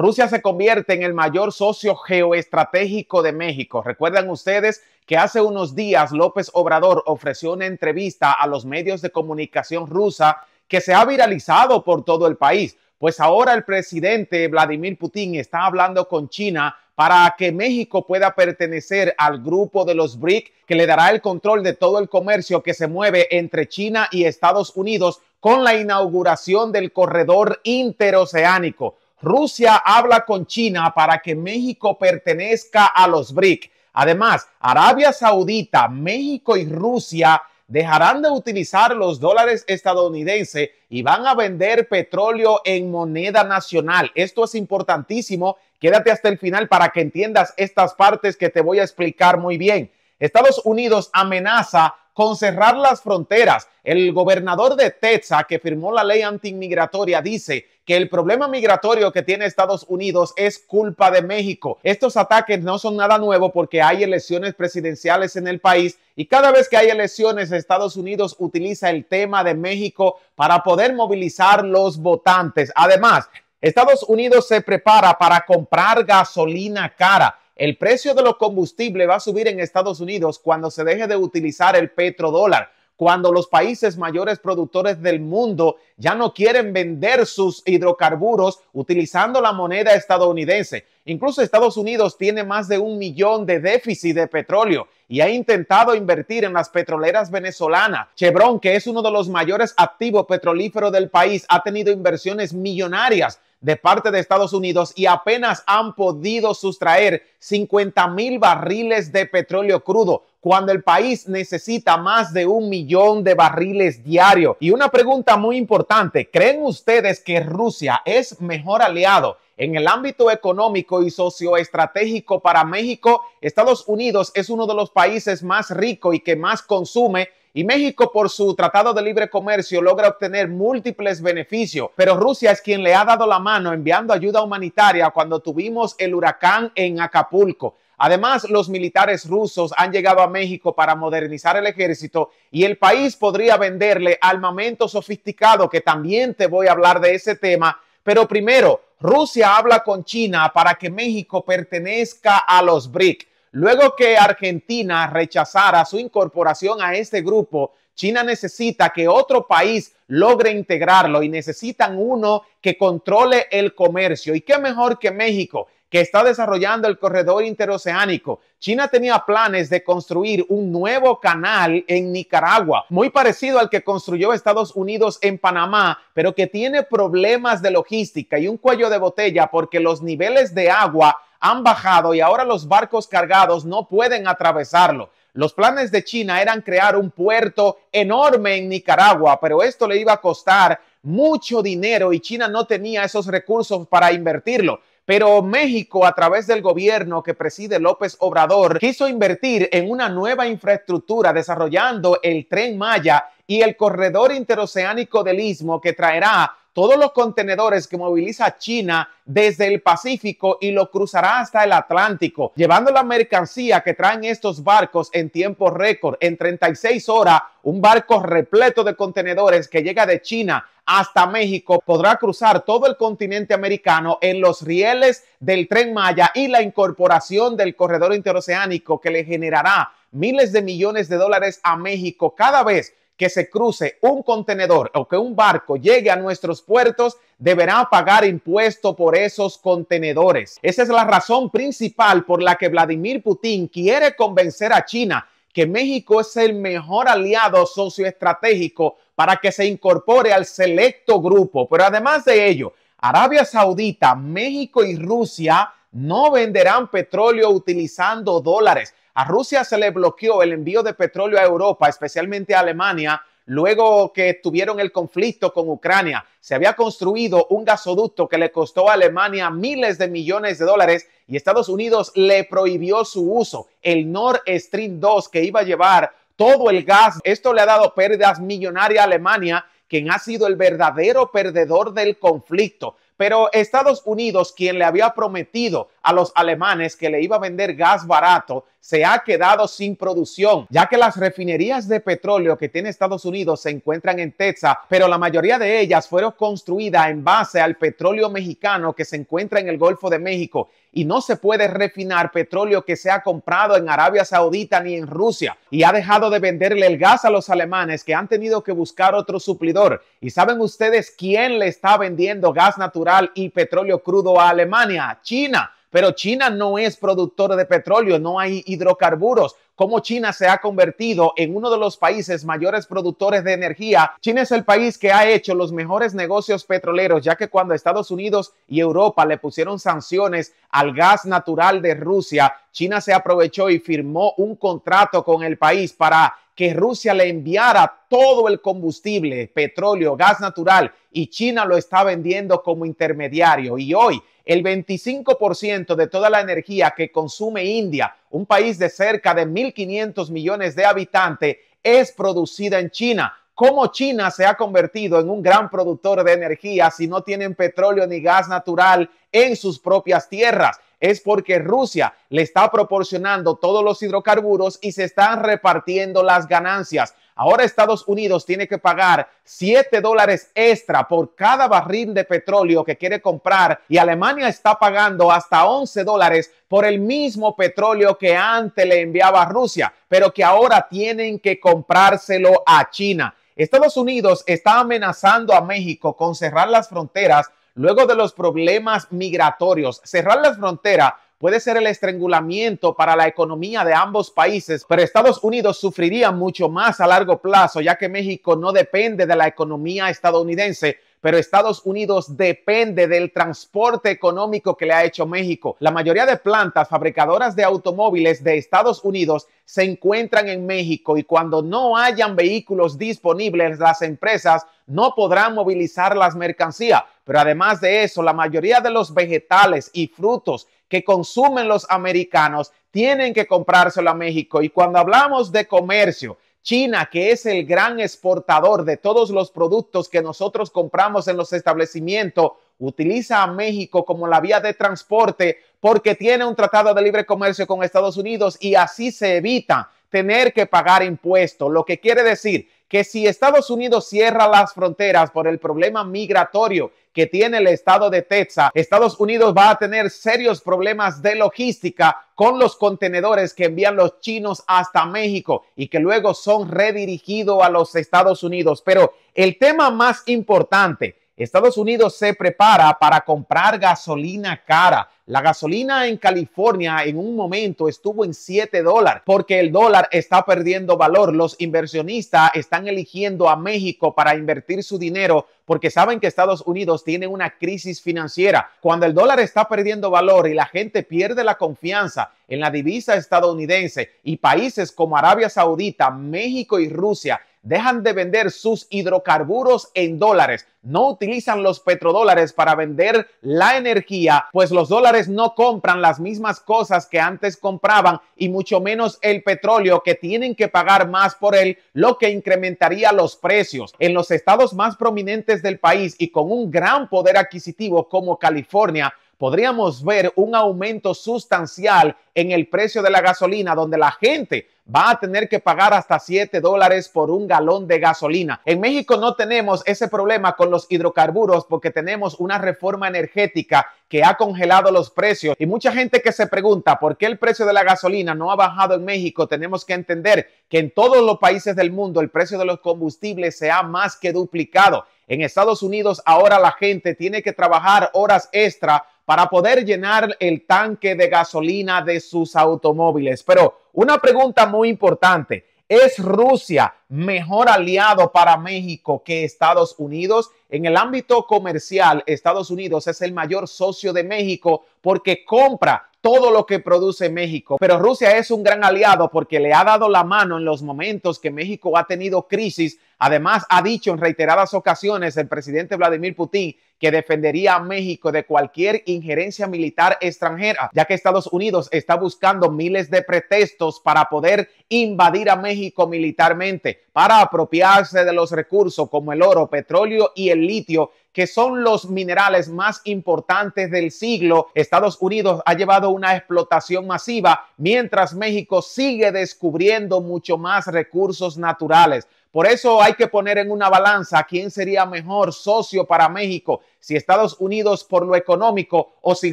Rusia se convierte en el mayor socio geoestratégico de México. Recuerdan ustedes que hace unos días López Obrador ofreció una entrevista a los medios de comunicación rusa que se ha viralizado por todo el país. Pues ahora el presidente Vladimir Putin está hablando con China para que México pueda pertenecer al grupo de los BRIC que le dará el control de todo el comercio que se mueve entre China y Estados Unidos con la inauguración del corredor interoceánico. Rusia habla con China para que México pertenezca a los BRIC. Además, Arabia Saudita, México y Rusia dejarán de utilizar los dólares estadounidenses y van a vender petróleo en moneda nacional. Esto es importantísimo. Quédate hasta el final para que entiendas estas partes que te voy a explicar muy bien. Estados Unidos amenaza con cerrar las fronteras. El gobernador de Texas, que firmó la ley antimigratoria dice que el problema migratorio que tiene Estados Unidos es culpa de México. Estos ataques no son nada nuevo porque hay elecciones presidenciales en el país y cada vez que hay elecciones Estados Unidos utiliza el tema de México para poder movilizar los votantes. Además, Estados Unidos se prepara para comprar gasolina cara el precio de los combustibles va a subir en Estados Unidos cuando se deje de utilizar el petrodólar, cuando los países mayores productores del mundo ya no quieren vender sus hidrocarburos utilizando la moneda estadounidense. Incluso Estados Unidos tiene más de un millón de déficit de petróleo y ha intentado invertir en las petroleras venezolanas. Chevron, que es uno de los mayores activos petrolíferos del país, ha tenido inversiones millonarias de parte de Estados Unidos y apenas han podido sustraer 50 mil barriles de petróleo crudo cuando el país necesita más de un millón de barriles diario. Y una pregunta muy importante, ¿creen ustedes que Rusia es mejor aliado en el ámbito económico y socioestratégico para México? Estados Unidos es uno de los países más ricos y que más consume y México por su Tratado de Libre Comercio logra obtener múltiples beneficios, pero Rusia es quien le ha dado la mano enviando ayuda humanitaria cuando tuvimos el huracán en Acapulco. Además, los militares rusos han llegado a México para modernizar el ejército y el país podría venderle armamento sofisticado, que también te voy a hablar de ese tema. Pero primero, Rusia habla con China para que México pertenezca a los BRIC. Luego que Argentina rechazara su incorporación a este grupo, China necesita que otro país logre integrarlo y necesitan uno que controle el comercio. ¿Y qué mejor que México? que está desarrollando el corredor interoceánico. China tenía planes de construir un nuevo canal en Nicaragua, muy parecido al que construyó Estados Unidos en Panamá, pero que tiene problemas de logística y un cuello de botella porque los niveles de agua han bajado y ahora los barcos cargados no pueden atravesarlo. Los planes de China eran crear un puerto enorme en Nicaragua, pero esto le iba a costar mucho dinero y China no tenía esos recursos para invertirlo. Pero México, a través del gobierno que preside López Obrador, quiso invertir en una nueva infraestructura desarrollando el tren Maya y el corredor interoceánico del istmo que traerá todos los contenedores que moviliza China desde el Pacífico y lo cruzará hasta el Atlántico, llevando la mercancía que traen estos barcos en tiempo récord, en 36 horas, un barco repleto de contenedores que llega de China hasta México podrá cruzar todo el continente americano en los rieles del tren Maya y la incorporación del corredor interoceánico que le generará miles de millones de dólares a México cada vez que se cruce un contenedor o que un barco llegue a nuestros puertos deberá pagar impuesto por esos contenedores. Esa es la razón principal por la que Vladimir Putin quiere convencer a China que México es el mejor aliado socioestratégico para que se incorpore al selecto grupo. Pero además de ello, Arabia Saudita, México y Rusia no venderán petróleo utilizando dólares. A Rusia se le bloqueó el envío de petróleo a Europa, especialmente a Alemania, luego que tuvieron el conflicto con Ucrania. Se había construido un gasoducto que le costó a Alemania miles de millones de dólares y Estados Unidos le prohibió su uso. El Nord Stream 2 que iba a llevar todo el gas, esto le ha dado pérdidas millonarias a Alemania, quien ha sido el verdadero perdedor del conflicto. Pero Estados Unidos, quien le había prometido a los alemanes que le iba a vender gas barato, se ha quedado sin producción, ya que las refinerías de petróleo que tiene Estados Unidos se encuentran en Texas, pero la mayoría de ellas fueron construidas en base al petróleo mexicano que se encuentra en el Golfo de México y no se puede refinar petróleo que se ha comprado en Arabia Saudita ni en Rusia y ha dejado de venderle el gas a los alemanes que han tenido que buscar otro suplidor. ¿Y saben ustedes quién le está vendiendo gas natural y petróleo crudo a Alemania? China. Pero China no es productor de petróleo, no hay hidrocarburos. Como China se ha convertido en uno de los países mayores productores de energía. China es el país que ha hecho los mejores negocios petroleros, ya que cuando Estados Unidos y Europa le pusieron sanciones al gas natural de Rusia, China se aprovechó y firmó un contrato con el país para que Rusia le enviara todo el combustible, petróleo, gas natural, y China lo está vendiendo como intermediario. Y hoy el 25% de toda la energía que consume India, un país de cerca de 1.500 millones de habitantes, es producida en China. ¿Cómo China se ha convertido en un gran productor de energía si no tienen petróleo ni gas natural en sus propias tierras? es porque Rusia le está proporcionando todos los hidrocarburos y se están repartiendo las ganancias. Ahora Estados Unidos tiene que pagar 7 dólares extra por cada barril de petróleo que quiere comprar y Alemania está pagando hasta 11 dólares por el mismo petróleo que antes le enviaba a Rusia, pero que ahora tienen que comprárselo a China. Estados Unidos está amenazando a México con cerrar las fronteras luego de los problemas migratorios. Cerrar las fronteras puede ser el estrangulamiento para la economía de ambos países, pero Estados Unidos sufriría mucho más a largo plazo, ya que México no depende de la economía estadounidense pero Estados Unidos depende del transporte económico que le ha hecho México. La mayoría de plantas fabricadoras de automóviles de Estados Unidos se encuentran en México y cuando no hayan vehículos disponibles, las empresas no podrán movilizar las mercancías. Pero además de eso, la mayoría de los vegetales y frutos que consumen los americanos tienen que comprárselo a México. Y cuando hablamos de comercio, China, que es el gran exportador de todos los productos que nosotros compramos en los establecimientos, utiliza a México como la vía de transporte porque tiene un tratado de libre comercio con Estados Unidos y así se evita tener que pagar impuestos, lo que quiere decir que si Estados Unidos cierra las fronteras por el problema migratorio que tiene el estado de Texas, Estados Unidos va a tener serios problemas de logística con los contenedores que envían los chinos hasta México y que luego son redirigidos a los Estados Unidos. Pero el tema más importante Estados Unidos se prepara para comprar gasolina cara. La gasolina en California en un momento estuvo en 7 dólares porque el dólar está perdiendo valor. Los inversionistas están eligiendo a México para invertir su dinero porque saben que Estados Unidos tiene una crisis financiera. Cuando el dólar está perdiendo valor y la gente pierde la confianza en la divisa estadounidense y países como Arabia Saudita, México y Rusia dejan de vender sus hidrocarburos en dólares, no utilizan los petrodólares para vender la energía, pues los dólares no compran las mismas cosas que antes compraban y mucho menos el petróleo que tienen que pagar más por él, lo que incrementaría los precios. En los estados más prominentes del país y con un gran poder adquisitivo como California, podríamos ver un aumento sustancial en el precio de la gasolina, donde la gente va a tener que pagar hasta 7 dólares por un galón de gasolina. En México no tenemos ese problema con los hidrocarburos porque tenemos una reforma energética que ha congelado los precios y mucha gente que se pregunta por qué el precio de la gasolina no ha bajado en México, tenemos que entender que en todos los países del mundo el precio de los combustibles se ha más que duplicado. En Estados Unidos ahora la gente tiene que trabajar horas extra para poder llenar el tanque de gasolina de sus automóviles. Pero una pregunta muy importante, ¿es Rusia mejor aliado para México que Estados Unidos. En el ámbito comercial, Estados Unidos es el mayor socio de México porque compra todo lo que produce México. Pero Rusia es un gran aliado porque le ha dado la mano en los momentos que México ha tenido crisis. Además, ha dicho en reiteradas ocasiones el presidente Vladimir Putin que defendería a México de cualquier injerencia militar extranjera, ya que Estados Unidos está buscando miles de pretextos para poder invadir a México militarmente para apropiarse de los recursos como el oro, petróleo y el litio, que son los minerales más importantes del siglo. Estados Unidos ha llevado una explotación masiva, mientras México sigue descubriendo mucho más recursos naturales. Por eso hay que poner en una balanza quién sería mejor socio para México, si Estados Unidos por lo económico o si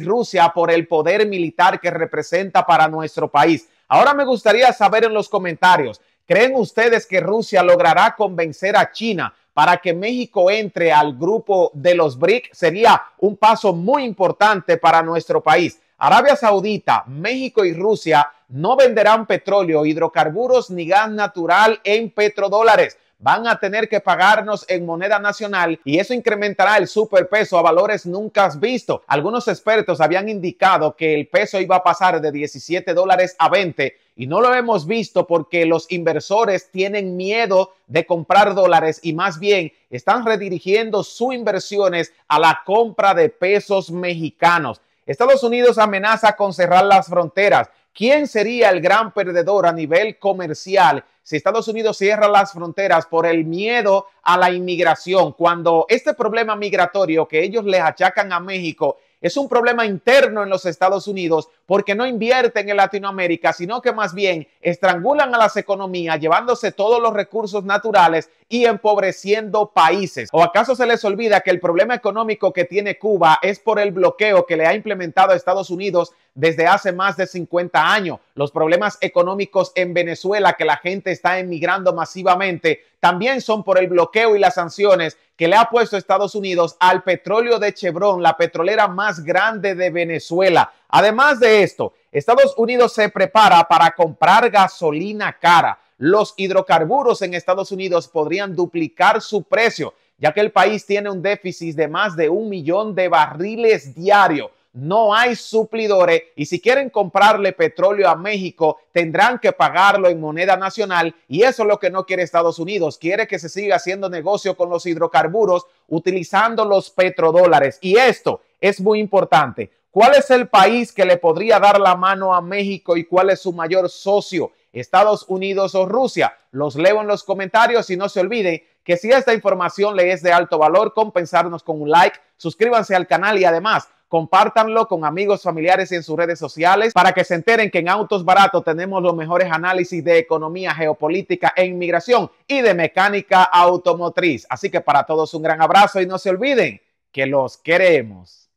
Rusia por el poder militar que representa para nuestro país. Ahora me gustaría saber en los comentarios, ¿Creen ustedes que Rusia logrará convencer a China para que México entre al grupo de los BRIC? Sería un paso muy importante para nuestro país. Arabia Saudita, México y Rusia no venderán petróleo, hidrocarburos ni gas natural en petrodólares van a tener que pagarnos en moneda nacional y eso incrementará el superpeso a valores nunca visto. Algunos expertos habían indicado que el peso iba a pasar de 17 dólares a 20 y no lo hemos visto porque los inversores tienen miedo de comprar dólares y más bien están redirigiendo sus inversiones a la compra de pesos mexicanos. Estados Unidos amenaza con cerrar las fronteras. ¿Quién sería el gran perdedor a nivel comercial si Estados Unidos cierra las fronteras por el miedo a la inmigración? Cuando este problema migratorio que ellos les achacan a México es un problema interno en los Estados Unidos porque no invierten en Latinoamérica, sino que más bien estrangulan a las economías, llevándose todos los recursos naturales y empobreciendo países. ¿O acaso se les olvida que el problema económico que tiene Cuba es por el bloqueo que le ha implementado Estados Unidos desde hace más de 50 años? Los problemas económicos en Venezuela que la gente está emigrando masivamente también son por el bloqueo y las sanciones que le ha puesto Estados Unidos al petróleo de Chevron, la petrolera más grande de Venezuela. Además de esto, Estados Unidos se prepara para comprar gasolina cara los hidrocarburos en Estados Unidos podrían duplicar su precio, ya que el país tiene un déficit de más de un millón de barriles diario. No hay suplidores y si quieren comprarle petróleo a México tendrán que pagarlo en moneda nacional y eso es lo que no quiere Estados Unidos. Quiere que se siga haciendo negocio con los hidrocarburos utilizando los petrodólares y esto es muy importante. ¿Cuál es el país que le podría dar la mano a México y cuál es su mayor socio Estados Unidos o Rusia. Los leo en los comentarios y no se olviden que si esta información le es de alto valor, compensarnos con un like, suscríbanse al canal y además compártanlo con amigos, familiares y en sus redes sociales para que se enteren que en Autos Baratos tenemos los mejores análisis de economía, geopolítica e inmigración y de mecánica automotriz. Así que para todos un gran abrazo y no se olviden que los queremos.